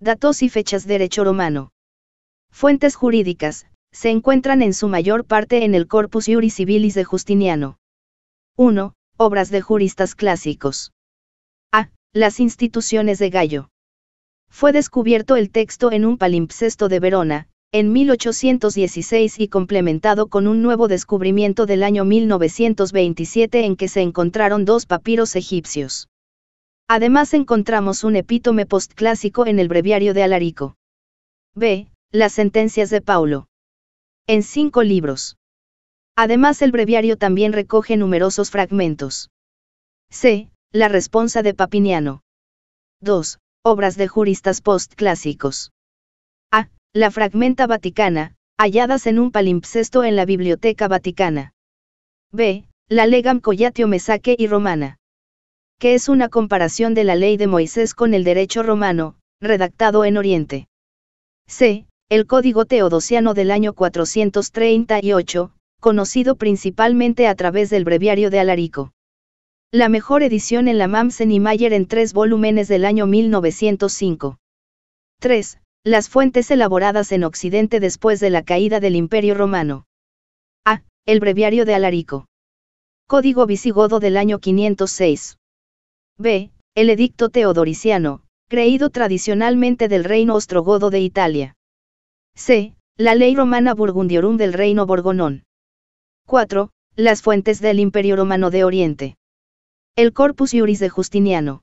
Datos y fechas Derecho romano. Fuentes jurídicas, se encuentran en su mayor parte en el Corpus Iuris Civilis de Justiniano. 1. Obras de juristas clásicos. A. Las instituciones de Gallo. Fue descubierto el texto en un palimpsesto de Verona, en 1816 y complementado con un nuevo descubrimiento del año 1927 en que se encontraron dos papiros egipcios. Además encontramos un epítome postclásico en el breviario de Alarico. B. Las sentencias de Paulo. En cinco libros. Además el breviario también recoge numerosos fragmentos. C. La responsa de Papiniano. 2. Obras de juristas postclásicos. A. La fragmenta vaticana, halladas en un palimpsesto en la Biblioteca Vaticana. B. La legam collatio mesaque y romana que es una comparación de la ley de Moisés con el derecho romano, redactado en Oriente. C. El Código Teodosiano del año 438, conocido principalmente a través del breviario de Alarico. La mejor edición en la Mamsen y Mayer en tres volúmenes del año 1905. 3. Las fuentes elaboradas en Occidente después de la caída del Imperio Romano. A. El breviario de Alarico. Código Visigodo del año 506. B. El edicto teodoriciano, creído tradicionalmente del reino ostrogodo de Italia. C. La ley romana burgundiorum del reino borgonón. 4. Las fuentes del Imperio Romano de Oriente. El Corpus Iuris de Justiniano.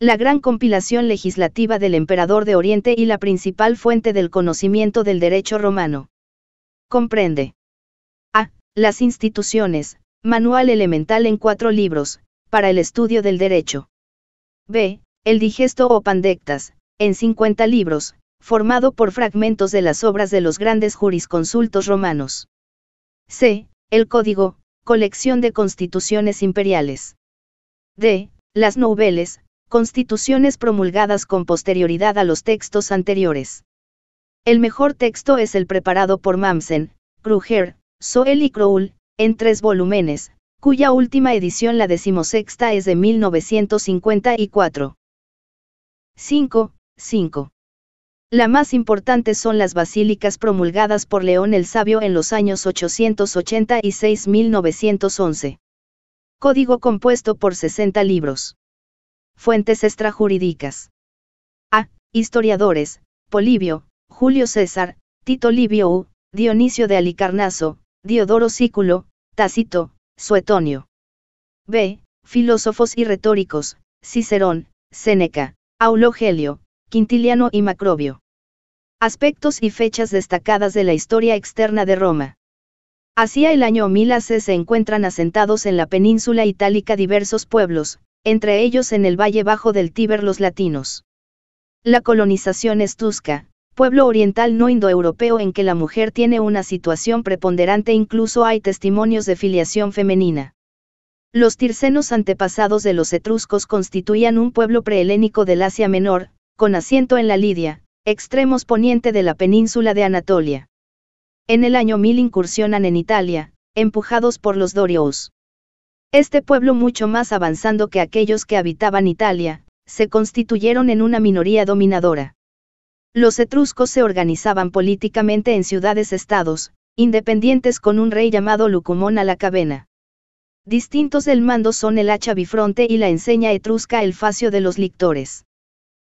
La gran compilación legislativa del emperador de Oriente y la principal fuente del conocimiento del derecho romano. Comprende. A. Las instituciones, manual elemental en cuatro libros, para el estudio del derecho. B. El digesto o pandectas, en 50 libros, formado por fragmentos de las obras de los grandes jurisconsultos romanos. C. El Código, colección de constituciones imperiales. D. Las noveles, constituciones promulgadas con posterioridad a los textos anteriores. El mejor texto es el preparado por Mamsen, Kruger, Soel y kroll en tres volúmenes, cuya última edición, la decimosexta, es de 1954. 5. 5. La más importante son las basílicas promulgadas por León el Sabio en los años 886-1911. Código compuesto por 60 libros. Fuentes extrajurídicas. A. Historiadores, Polibio, Julio César, Tito Livio U, Dionisio de Alicarnaso, Diodoro Sículo, Tácito, Suetonio. B. Filósofos y retóricos, Cicerón, Séneca, Aulogelio, Quintiliano y Macrobio. Aspectos y fechas destacadas de la historia externa de Roma. Hacia el año 1000 AC se encuentran asentados en la península itálica diversos pueblos, entre ellos en el valle bajo del Tíber los latinos. La colonización estusca pueblo oriental no indoeuropeo en que la mujer tiene una situación preponderante incluso hay testimonios de filiación femenina. Los tircenos antepasados de los etruscos constituían un pueblo prehelénico del Asia Menor, con asiento en la Lidia, extremos poniente de la península de Anatolia. En el año 1000 incursionan en Italia, empujados por los dorios. Este pueblo mucho más avanzando que aquellos que habitaban Italia, se constituyeron en una minoría dominadora. Los etruscos se organizaban políticamente en ciudades-estados, independientes con un rey llamado Lucumón a la cabena. Distintos del mando son el hacha bifronte y la enseña etrusca el facio de los lictores.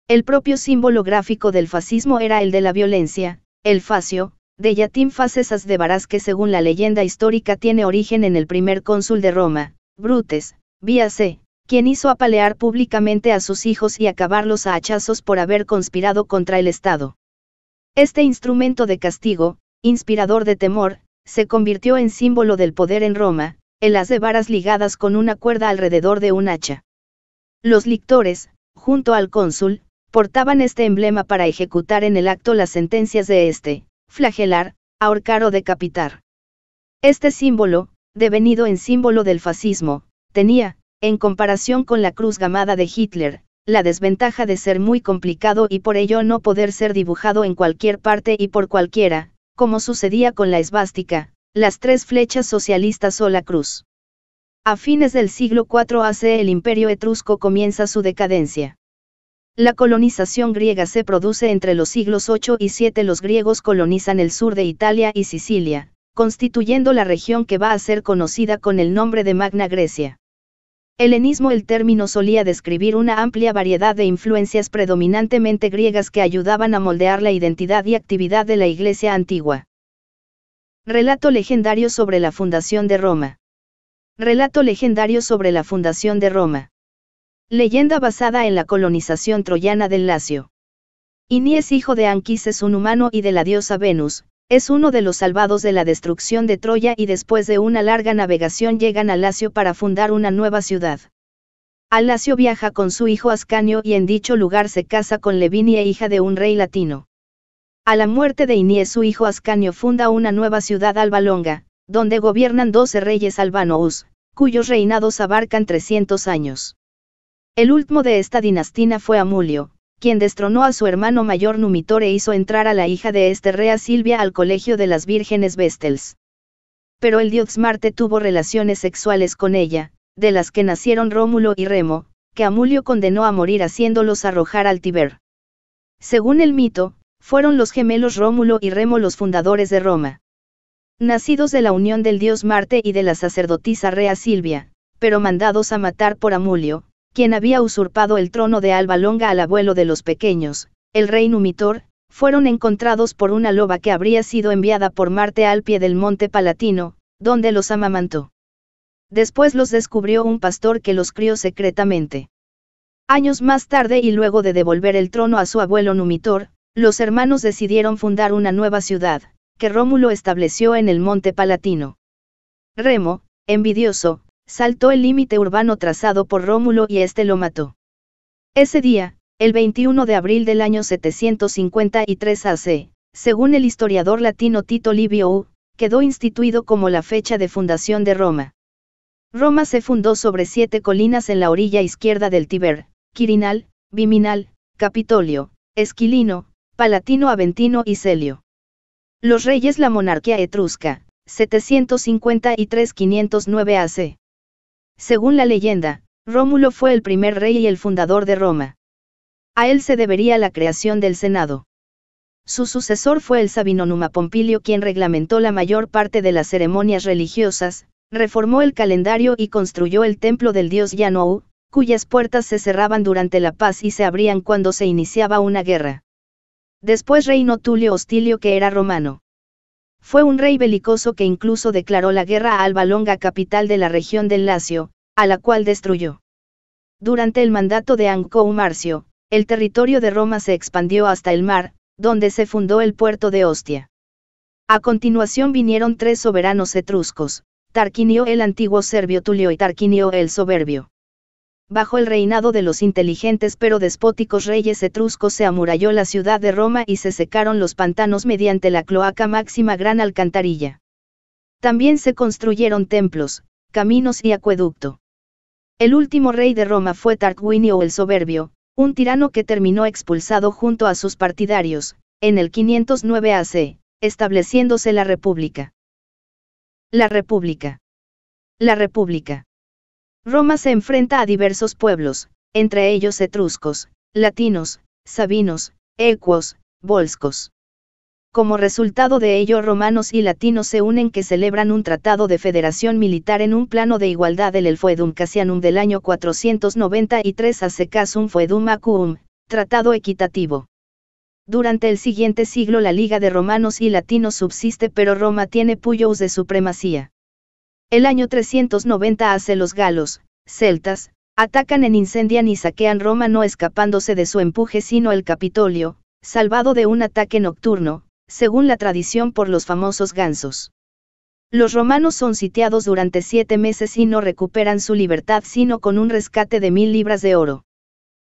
El propio símbolo gráfico del fascismo era el de la violencia, el facio, de Yatín Facesas de Varás que según la leyenda histórica tiene origen en el primer cónsul de Roma, Brutes, vía C, quien hizo apalear públicamente a sus hijos y acabarlos a hachazos por haber conspirado contra el Estado. Este instrumento de castigo, inspirador de temor, se convirtió en símbolo del poder en Roma, en las de varas ligadas con una cuerda alrededor de un hacha. Los lictores, junto al cónsul, portaban este emblema para ejecutar en el acto las sentencias de este, flagelar, ahorcar o decapitar. Este símbolo, devenido en símbolo del fascismo, tenía, en comparación con la cruz gamada de Hitler, la desventaja de ser muy complicado y por ello no poder ser dibujado en cualquier parte y por cualquiera, como sucedía con la esvástica, las tres flechas socialistas o la cruz. A fines del siglo IV AC el imperio etrusco comienza su decadencia. La colonización griega se produce entre los siglos 8 y 7 los griegos colonizan el sur de Italia y Sicilia, constituyendo la región que va a ser conocida con el nombre de Magna Grecia helenismo El término solía describir una amplia variedad de influencias predominantemente griegas que ayudaban a moldear la identidad y actividad de la Iglesia antigua. Relato legendario sobre la fundación de Roma. Relato legendario sobre la fundación de Roma. Leyenda basada en la colonización troyana del Lacio. Inies hijo de Anquises un humano y de la diosa Venus, es uno de los salvados de la destrucción de Troya y después de una larga navegación llegan a Lacio para fundar una nueva ciudad. lacio viaja con su hijo Ascanio y en dicho lugar se casa con Levinia hija de un rey latino. A la muerte de Iníes, su hijo Ascanio funda una nueva ciudad Alba Longa, donde gobiernan doce reyes albanous, cuyos reinados abarcan 300 años. El último de esta dinastía fue Amulio, quien destronó a su hermano mayor Numitor e hizo entrar a la hija de este rea Silvia al colegio de las vírgenes Vestels. Pero el dios Marte tuvo relaciones sexuales con ella, de las que nacieron Rómulo y Remo, que Amulio condenó a morir haciéndolos arrojar al Tiber. Según el mito, fueron los gemelos Rómulo y Remo los fundadores de Roma. Nacidos de la unión del dios Marte y de la sacerdotisa rea Silvia, pero mandados a matar por Amulio, quien había usurpado el trono de Alba Longa al abuelo de los pequeños, el rey Numitor, fueron encontrados por una loba que habría sido enviada por Marte al pie del monte Palatino, donde los amamantó. Después los descubrió un pastor que los crió secretamente. Años más tarde y luego de devolver el trono a su abuelo Numitor, los hermanos decidieron fundar una nueva ciudad, que Rómulo estableció en el monte Palatino. Remo, envidioso, saltó el límite urbano trazado por Rómulo y este lo mató. Ese día, el 21 de abril del año 753 AC, según el historiador latino Tito Livio U, quedó instituido como la fecha de fundación de Roma. Roma se fundó sobre siete colinas en la orilla izquierda del Tiber, Quirinal, Viminal, Capitolio, Esquilino, Palatino Aventino y Celio. Los reyes la monarquía etrusca, 753-509 AC. Según la leyenda, Rómulo fue el primer rey y el fundador de Roma. A él se debería la creación del Senado. Su sucesor fue el Sabino Numa Pompilio quien reglamentó la mayor parte de las ceremonias religiosas, reformó el calendario y construyó el templo del dios Yanou, cuyas puertas se cerraban durante la paz y se abrían cuando se iniciaba una guerra. Después reinó Tulio Hostilio que era romano. Fue un rey belicoso que incluso declaró la guerra a Alba Longa capital de la región del Lacio, a la cual destruyó. Durante el mandato de Ancou Marcio, el territorio de Roma se expandió hasta el mar, donde se fundó el puerto de Ostia. A continuación vinieron tres soberanos etruscos, Tarquinio el antiguo serbio Tulio y Tarquinio el soberbio bajo el reinado de los inteligentes pero despóticos reyes etruscos se amuralló la ciudad de Roma y se secaron los pantanos mediante la cloaca máxima gran alcantarilla. También se construyeron templos, caminos y acueducto. El último rey de Roma fue Tarquinio el Soberbio, un tirano que terminó expulsado junto a sus partidarios, en el 509 AC, estableciéndose la República. La República. La República. Roma se enfrenta a diversos pueblos, entre ellos etruscos, latinos, sabinos, ecuos, volscos. Como resultado de ello romanos y latinos se unen que celebran un tratado de federación militar en un plano de igualdad el Elfoedum Cassianum del año 493 a Secasum Foedum Acuum, tratado equitativo. Durante el siguiente siglo la Liga de Romanos y Latinos subsiste pero Roma tiene puyos de supremacía. El año 390 hace los galos, celtas, atacan en incendian y saquean Roma no escapándose de su empuje sino el Capitolio, salvado de un ataque nocturno, según la tradición por los famosos gansos. Los romanos son sitiados durante siete meses y no recuperan su libertad sino con un rescate de mil libras de oro.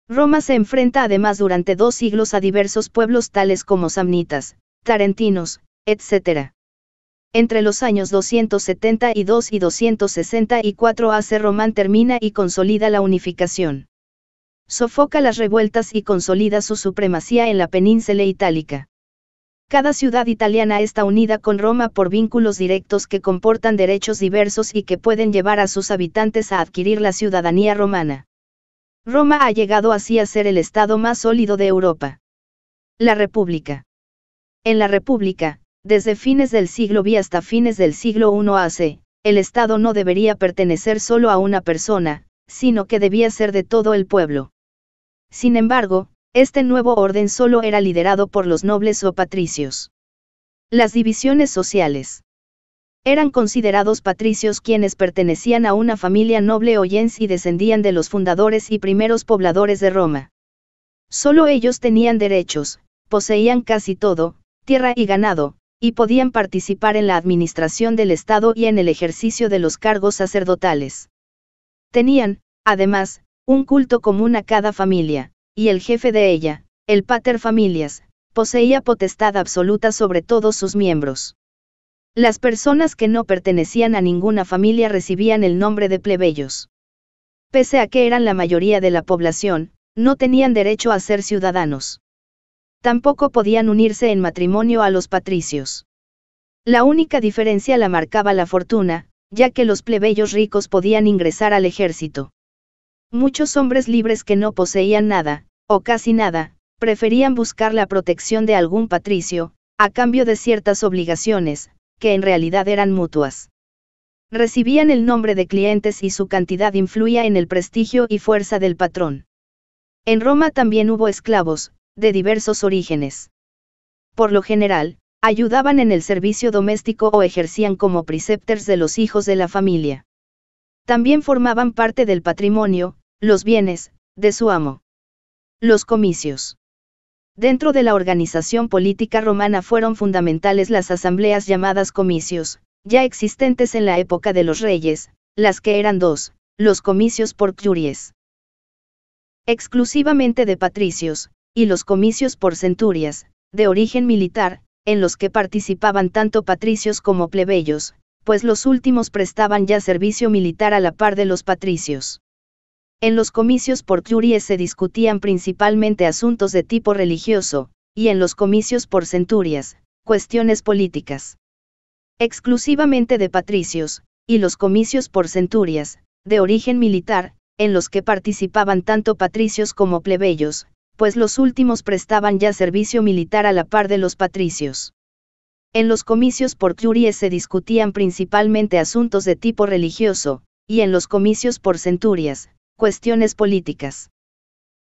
Roma se enfrenta además durante dos siglos a diversos pueblos tales como samnitas, tarentinos, etc. Entre los años 272 y 264 AC Román termina y consolida la unificación. Sofoca las revueltas y consolida su supremacía en la península itálica. Cada ciudad italiana está unida con Roma por vínculos directos que comportan derechos diversos y que pueden llevar a sus habitantes a adquirir la ciudadanía romana. Roma ha llegado así a ser el Estado más sólido de Europa. La República. En la República, desde fines del siglo VI hasta fines del siglo I AC, el Estado no debería pertenecer solo a una persona, sino que debía ser de todo el pueblo. Sin embargo, este nuevo orden solo era liderado por los nobles o patricios. Las divisiones sociales. Eran considerados patricios quienes pertenecían a una familia noble o yens y descendían de los fundadores y primeros pobladores de Roma. Solo ellos tenían derechos, poseían casi todo, tierra y ganado, y podían participar en la administración del Estado y en el ejercicio de los cargos sacerdotales. Tenían, además, un culto común a cada familia, y el jefe de ella, el pater familias, poseía potestad absoluta sobre todos sus miembros. Las personas que no pertenecían a ninguna familia recibían el nombre de plebeyos. Pese a que eran la mayoría de la población, no tenían derecho a ser ciudadanos tampoco podían unirse en matrimonio a los patricios. La única diferencia la marcaba la fortuna, ya que los plebeyos ricos podían ingresar al ejército. Muchos hombres libres que no poseían nada, o casi nada, preferían buscar la protección de algún patricio, a cambio de ciertas obligaciones, que en realidad eran mutuas. Recibían el nombre de clientes y su cantidad influía en el prestigio y fuerza del patrón. En Roma también hubo esclavos, de diversos orígenes. Por lo general, ayudaban en el servicio doméstico o ejercían como preceptors de los hijos de la familia. También formaban parte del patrimonio, los bienes, de su amo. Los comicios. Dentro de la organización política romana fueron fundamentales las asambleas llamadas comicios, ya existentes en la época de los reyes, las que eran dos, los comicios por curies. Exclusivamente de patricios, y los comicios por centurias, de origen militar, en los que participaban tanto patricios como plebeyos, pues los últimos prestaban ya servicio militar a la par de los patricios. En los comicios por curies se discutían principalmente asuntos de tipo religioso, y en los comicios por centurias, cuestiones políticas. Exclusivamente de patricios, y los comicios por centurias, de origen militar, en los que participaban tanto patricios como plebeyos, pues los últimos prestaban ya servicio militar a la par de los patricios. En los comicios por curies se discutían principalmente asuntos de tipo religioso, y en los comicios por centurias, cuestiones políticas.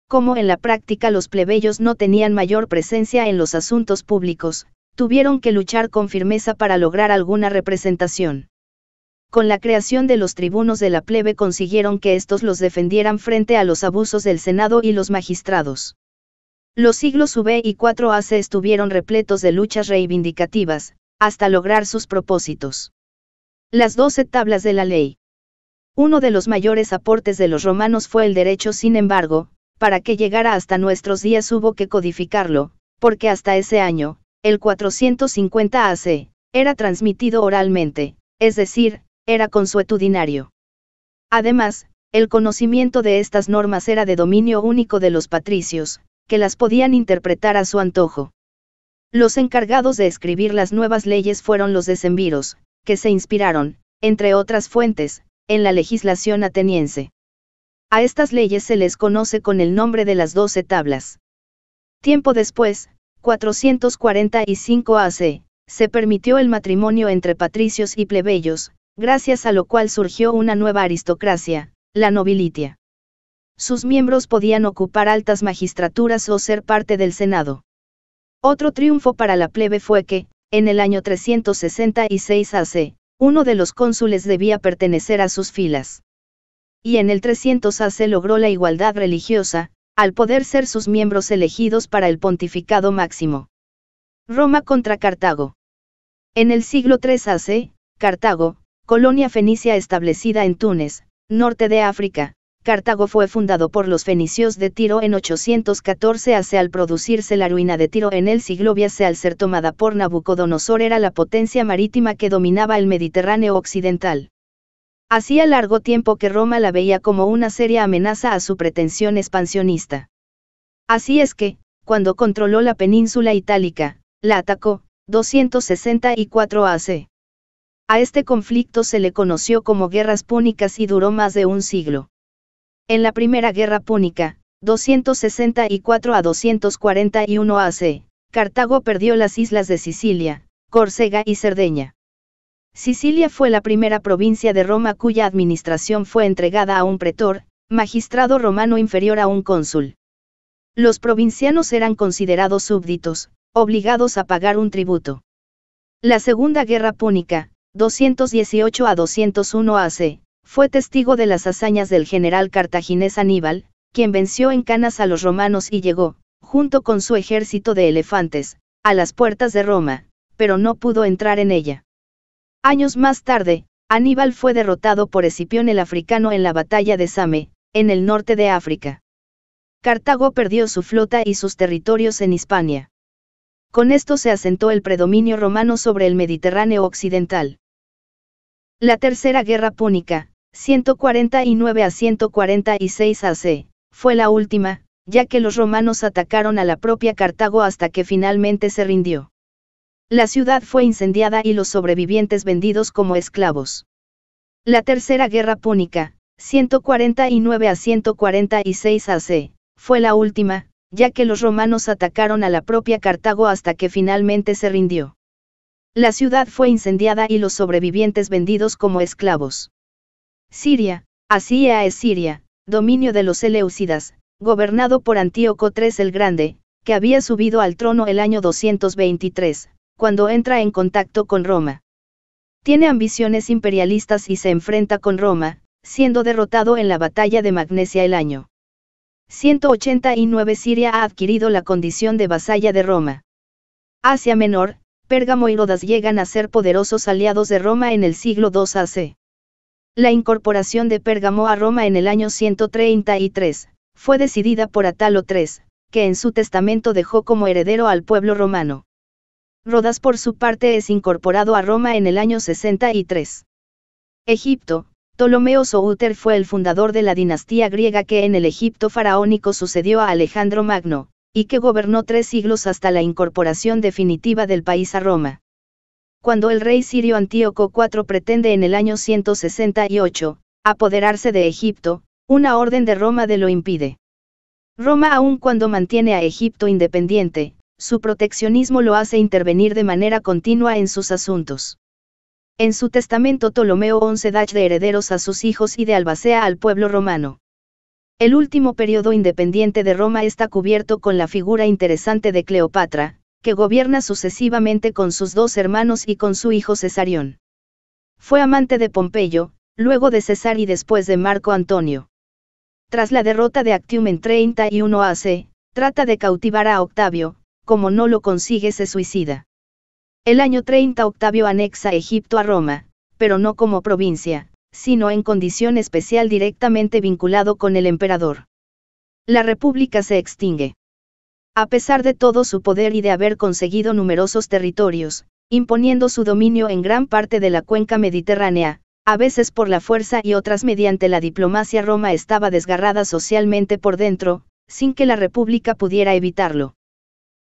Como en la práctica los plebeyos no tenían mayor presencia en los asuntos públicos, tuvieron que luchar con firmeza para lograr alguna representación con la creación de los tribunos de la plebe consiguieron que estos los defendieran frente a los abusos del Senado y los magistrados. Los siglos V y IV AC estuvieron repletos de luchas reivindicativas, hasta lograr sus propósitos. Las doce tablas de la ley. Uno de los mayores aportes de los romanos fue el derecho, sin embargo, para que llegara hasta nuestros días hubo que codificarlo, porque hasta ese año, el 450 AC, era transmitido oralmente, es decir, era consuetudinario. Además, el conocimiento de estas normas era de dominio único de los patricios, que las podían interpretar a su antojo. Los encargados de escribir las nuevas leyes fueron los decemviros, que se inspiraron, entre otras fuentes, en la legislación ateniense. A estas leyes se les conoce con el nombre de las doce tablas. Tiempo después, 445 AC, se permitió el matrimonio entre patricios y plebeyos, gracias a lo cual surgió una nueva aristocracia, la nobilitia. Sus miembros podían ocupar altas magistraturas o ser parte del Senado. Otro triunfo para la plebe fue que, en el año 366 AC, uno de los cónsules debía pertenecer a sus filas. Y en el 300 AC logró la igualdad religiosa, al poder ser sus miembros elegidos para el pontificado máximo. Roma contra Cartago. En el siglo III AC, Cartago, Colonia fenicia establecida en Túnez, norte de África, Cartago fue fundado por los fenicios de Tiro en 814 AC. Al producirse la ruina de Tiro en el siglo aC al ser tomada por Nabucodonosor era la potencia marítima que dominaba el Mediterráneo occidental. Hacía largo tiempo que Roma la veía como una seria amenaza a su pretensión expansionista. Así es que, cuando controló la península itálica, la atacó, 264 AC. A este conflicto se le conoció como Guerras Púnicas y duró más de un siglo. En la Primera Guerra Púnica, 264 a 241 AC, Cartago perdió las islas de Sicilia, Córcega y Cerdeña. Sicilia fue la primera provincia de Roma cuya administración fue entregada a un pretor, magistrado romano inferior a un cónsul. Los provincianos eran considerados súbditos, obligados a pagar un tributo. La Segunda Guerra Púnica, 218 a 201 AC, fue testigo de las hazañas del general cartaginés Aníbal, quien venció en Canas a los romanos y llegó, junto con su ejército de elefantes, a las puertas de Roma, pero no pudo entrar en ella. Años más tarde, Aníbal fue derrotado por Escipión el africano en la batalla de Same, en el norte de África. Cartago perdió su flota y sus territorios en Hispania. Con esto se asentó el predominio romano sobre el Mediterráneo occidental. La Tercera Guerra Púnica, 149 a 146 AC, fue la última, ya que los romanos atacaron a la propia Cartago hasta que finalmente se rindió. La ciudad fue incendiada y los sobrevivientes vendidos como esclavos. La Tercera Guerra Púnica, 149 a 146 AC, fue la última, ya que los romanos atacaron a la propia Cartago hasta que finalmente se rindió. La ciudad fue incendiada y los sobrevivientes vendidos como esclavos. Siria, así es Siria, dominio de los Eleusidas, gobernado por Antíoco III el Grande, que había subido al trono el año 223, cuando entra en contacto con Roma. Tiene ambiciones imperialistas y se enfrenta con Roma, siendo derrotado en la batalla de Magnesia el año 189 Siria ha adquirido la condición de vasalla de Roma. Asia Menor, Pérgamo y Rodas llegan a ser poderosos aliados de Roma en el siglo II AC. La incorporación de Pérgamo a Roma en el año 133 fue decidida por Atalo III, que en su testamento dejó como heredero al pueblo romano. Rodas por su parte es incorporado a Roma en el año 63. Egipto, Ptolomeo Souter fue el fundador de la dinastía griega que en el Egipto faraónico sucedió a Alejandro Magno, y que gobernó tres siglos hasta la incorporación definitiva del país a Roma. Cuando el rey sirio Antíoco IV pretende en el año 168, apoderarse de Egipto, una orden de Roma de lo impide. Roma aun cuando mantiene a Egipto independiente, su proteccionismo lo hace intervenir de manera continua en sus asuntos. En su testamento Ptolomeo XI da de herederos a sus hijos y de albacea al pueblo romano. El último periodo independiente de Roma está cubierto con la figura interesante de Cleopatra, que gobierna sucesivamente con sus dos hermanos y con su hijo Cesarión. Fue amante de Pompeyo, luego de César y después de Marco Antonio. Tras la derrota de Actium en 31 AC, trata de cautivar a Octavio, como no lo consigue se suicida. El año 30 Octavio anexa Egipto a Roma, pero no como provincia, sino en condición especial directamente vinculado con el emperador. La república se extingue. A pesar de todo su poder y de haber conseguido numerosos territorios, imponiendo su dominio en gran parte de la cuenca mediterránea, a veces por la fuerza y otras mediante la diplomacia Roma estaba desgarrada socialmente por dentro, sin que la República pudiera evitarlo.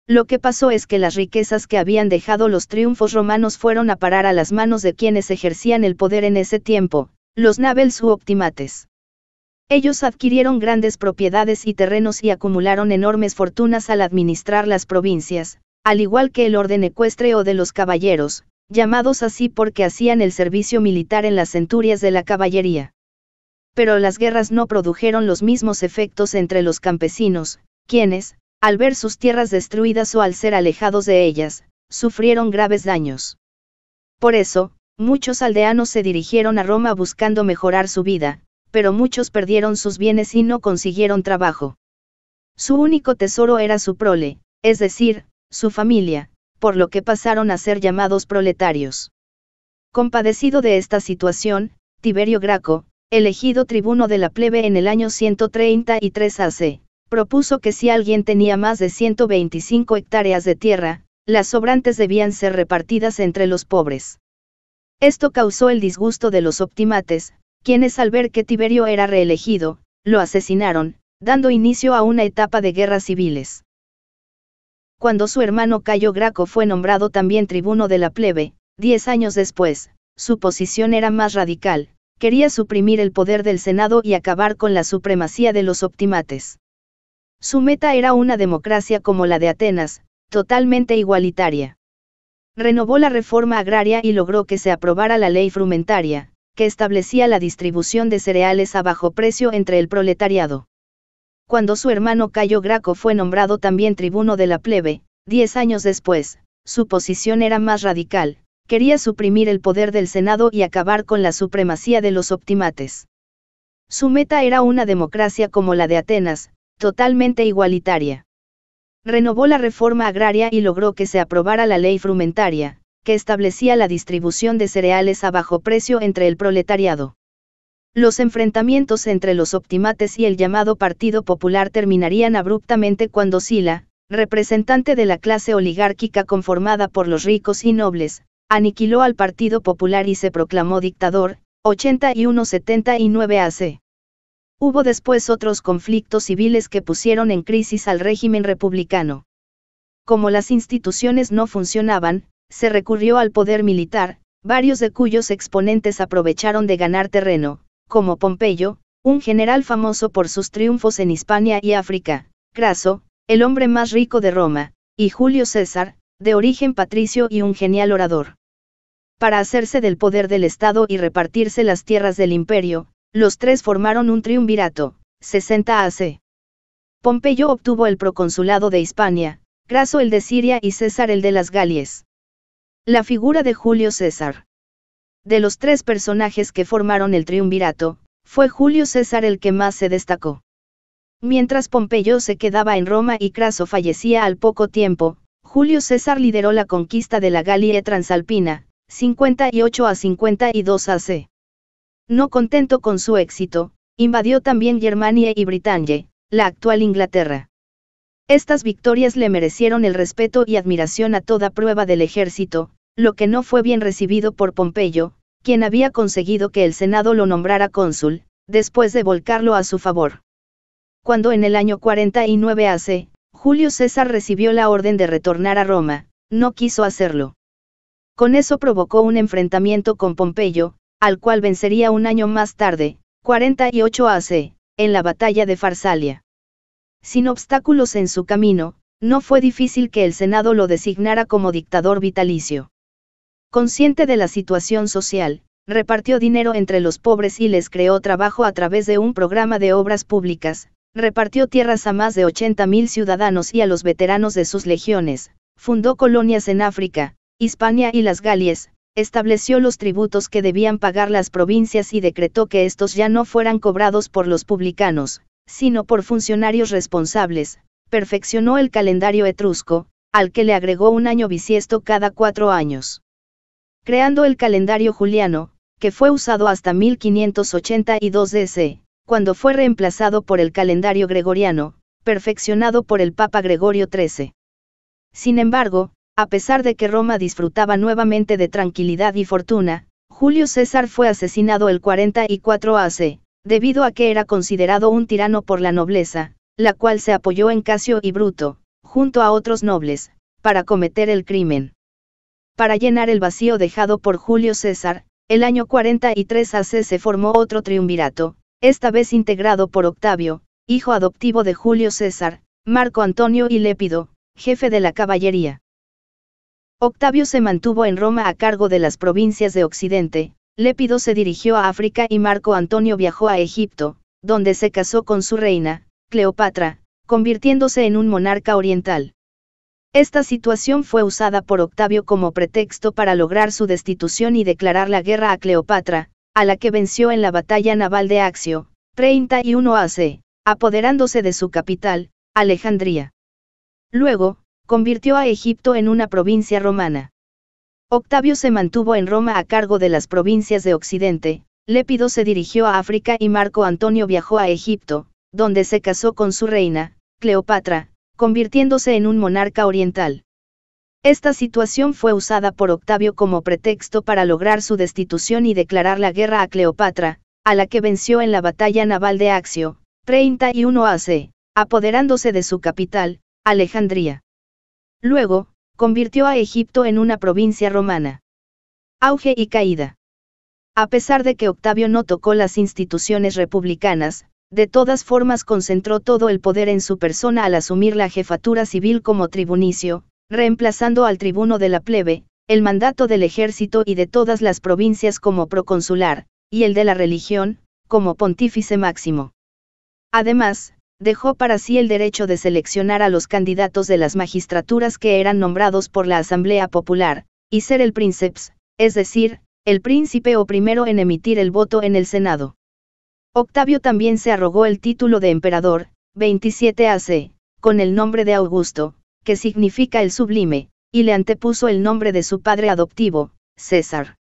Lo que pasó es que las riquezas que habían dejado los triunfos romanos fueron a parar a las manos de quienes ejercían el poder en ese tiempo, los Nabels u Optimates. Ellos adquirieron grandes propiedades y terrenos y acumularon enormes fortunas al administrar las provincias, al igual que el orden ecuestre o de los caballeros, llamados así porque hacían el servicio militar en las centurias de la caballería. Pero las guerras no produjeron los mismos efectos entre los campesinos, quienes, al ver sus tierras destruidas o al ser alejados de ellas, sufrieron graves daños. Por eso, muchos aldeanos se dirigieron a Roma buscando mejorar su vida, pero muchos perdieron sus bienes y no consiguieron trabajo. Su único tesoro era su prole, es decir, su familia, por lo que pasaron a ser llamados proletarios. Compadecido de esta situación, Tiberio Graco, elegido tribuno de la plebe en el año 133 AC, propuso que si alguien tenía más de 125 hectáreas de tierra, las sobrantes debían ser repartidas entre los pobres. Esto causó el disgusto de los optimates, quienes al ver que Tiberio era reelegido, lo asesinaron, dando inicio a una etapa de guerras civiles. Cuando su hermano Cayo Graco fue nombrado también tribuno de la plebe, diez años después, su posición era más radical, quería suprimir el poder del Senado y acabar con la supremacía de los optimates. Su meta era una democracia como la de Atenas, totalmente igualitaria. Renovó la reforma agraria y logró que se aprobara la ley frumentaria, que establecía la distribución de cereales a bajo precio entre el proletariado. Cuando su hermano Cayo Graco fue nombrado también tribuno de la plebe, diez años después, su posición era más radical, quería suprimir el poder del Senado y acabar con la supremacía de los optimates. Su meta era una democracia como la de Atenas, totalmente igualitaria. Renovó la reforma agraria y logró que se aprobara la ley frumentaria, que establecía la distribución de cereales a bajo precio entre el proletariado. Los enfrentamientos entre los optimates y el llamado Partido Popular terminarían abruptamente cuando Sila, representante de la clase oligárquica conformada por los ricos y nobles, aniquiló al Partido Popular y se proclamó dictador, 81 AC. Hubo después otros conflictos civiles que pusieron en crisis al régimen republicano. Como las instituciones no funcionaban, se recurrió al poder militar, varios de cuyos exponentes aprovecharon de ganar terreno, como Pompeyo, un general famoso por sus triunfos en Hispania y África, Craso, el hombre más rico de Roma, y Julio César, de origen patricio y un genial orador. Para hacerse del poder del Estado y repartirse las tierras del imperio, los tres formaron un triunvirato, 60 AC. Pompeyo obtuvo el proconsulado de Hispania, Craso el de Siria y César el de las Galias. La figura de Julio César. De los tres personajes que formaron el triunvirato, fue Julio César el que más se destacó. Mientras Pompeyo se quedaba en Roma y Craso fallecía al poco tiempo, Julio César lideró la conquista de la Galia Transalpina, 58 a 52 AC. No contento con su éxito, invadió también Germania y Britannie, la actual Inglaterra. Estas victorias le merecieron el respeto y admiración a toda prueba del ejército, lo que no fue bien recibido por Pompeyo, quien había conseguido que el Senado lo nombrara cónsul, después de volcarlo a su favor. Cuando en el año 49 AC, Julio César recibió la orden de retornar a Roma, no quiso hacerlo. Con eso provocó un enfrentamiento con Pompeyo, al cual vencería un año más tarde, 48 AC, en la batalla de Farsalia. Sin obstáculos en su camino, no fue difícil que el Senado lo designara como dictador vitalicio. Consciente de la situación social, repartió dinero entre los pobres y les creó trabajo a través de un programa de obras públicas, repartió tierras a más de 80.000 ciudadanos y a los veteranos de sus legiones, fundó colonias en África, Hispania y las Galias, estableció los tributos que debían pagar las provincias y decretó que estos ya no fueran cobrados por los publicanos, sino por funcionarios responsables, perfeccionó el calendario etrusco, al que le agregó un año bisiesto cada cuatro años. Creando el calendario juliano, que fue usado hasta 1582 DC, cuando fue reemplazado por el calendario gregoriano, perfeccionado por el Papa Gregorio XIII. Sin embargo, a pesar de que Roma disfrutaba nuevamente de tranquilidad y fortuna, Julio César fue asesinado el 44 AC, debido a que era considerado un tirano por la nobleza, la cual se apoyó en Casio y Bruto, junto a otros nobles, para cometer el crimen. Para llenar el vacío dejado por Julio César, el año 43 AC se formó otro triunvirato, esta vez integrado por Octavio, hijo adoptivo de Julio César, Marco Antonio y Lépido, jefe de la caballería. Octavio se mantuvo en Roma a cargo de las provincias de Occidente, Lépido se dirigió a África y Marco Antonio viajó a Egipto, donde se casó con su reina, Cleopatra, convirtiéndose en un monarca oriental. Esta situación fue usada por Octavio como pretexto para lograr su destitución y declarar la guerra a Cleopatra, a la que venció en la batalla naval de Axio, 31 AC, apoderándose de su capital, Alejandría. Luego, convirtió a Egipto en una provincia romana. Octavio se mantuvo en Roma a cargo de las provincias de Occidente, Lépido se dirigió a África y Marco Antonio viajó a Egipto, donde se casó con su reina, Cleopatra, convirtiéndose en un monarca oriental. Esta situación fue usada por Octavio como pretexto para lograr su destitución y declarar la guerra a Cleopatra, a la que venció en la batalla naval de Axio, 31 AC, apoderándose de su capital, Alejandría. Luego, convirtió a Egipto en una provincia romana. Auge y caída. A pesar de que Octavio no tocó las instituciones republicanas, de todas formas concentró todo el poder en su persona al asumir la jefatura civil como tribunicio, reemplazando al tribuno de la plebe, el mandato del ejército y de todas las provincias como proconsular, y el de la religión, como pontífice máximo. Además, dejó para sí el derecho de seleccionar a los candidatos de las magistraturas que eran nombrados por la Asamblea Popular, y ser el princeps, es decir, el príncipe o primero en emitir el voto en el Senado. Octavio también se arrogó el título de emperador, 27 AC, con el nombre de Augusto, que significa el sublime, y le antepuso el nombre de su padre adoptivo, César.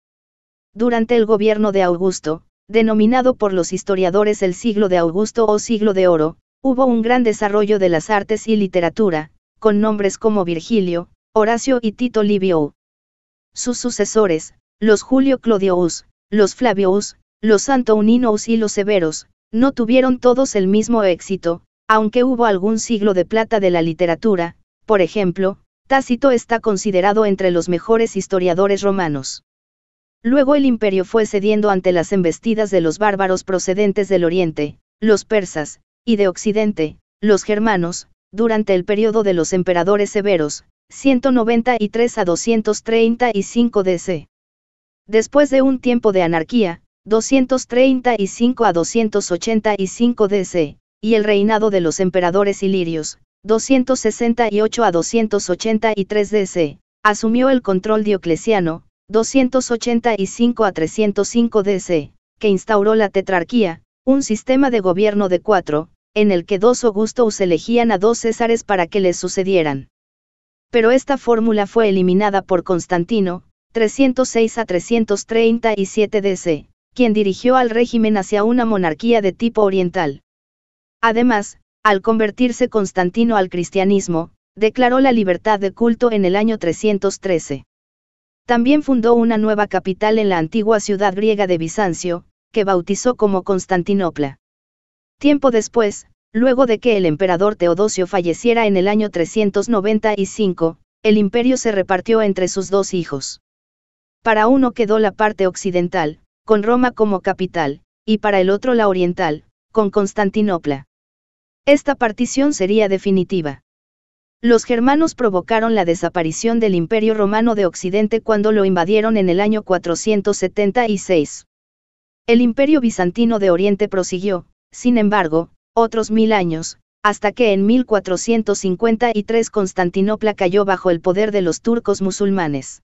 Durante el gobierno de Augusto, denominado por los historiadores el siglo de Augusto o siglo de oro, Hubo un gran desarrollo de las artes y literatura, con nombres como Virgilio, Horacio y Tito Livio. Sus sucesores, los Julio Clodious, los Flavius, los Antoninos y los Severos, no tuvieron todos el mismo éxito, aunque hubo algún siglo de plata de la literatura, por ejemplo, Tácito está considerado entre los mejores historiadores romanos. Luego el imperio fue cediendo ante las embestidas de los bárbaros procedentes del oriente, los persas, y de Occidente, los germanos, durante el periodo de los emperadores severos, 193 a 235 DC. Después de un tiempo de anarquía, 235 a 285 DC, y el reinado de los emperadores ilirios, 268 a 283 DC, asumió el control diocleciano, 285 a 305 DC, que instauró la tetrarquía, un sistema de gobierno de cuatro, en el que dos Augustos elegían a dos Césares para que les sucedieran. Pero esta fórmula fue eliminada por Constantino, 306 a 337 DC, quien dirigió al régimen hacia una monarquía de tipo oriental. Además, al convertirse Constantino al cristianismo, declaró la libertad de culto en el año 313. También fundó una nueva capital en la antigua ciudad griega de Bizancio, que bautizó como Constantinopla. Tiempo después, luego de que el emperador Teodosio falleciera en el año 395, el imperio se repartió entre sus dos hijos. Para uno quedó la parte occidental, con Roma como capital, y para el otro la oriental, con Constantinopla. Esta partición sería definitiva. Los germanos provocaron la desaparición del Imperio Romano de Occidente cuando lo invadieron en el año 476. El imperio bizantino de Oriente prosiguió, sin embargo, otros mil años, hasta que en 1453 Constantinopla cayó bajo el poder de los turcos musulmanes.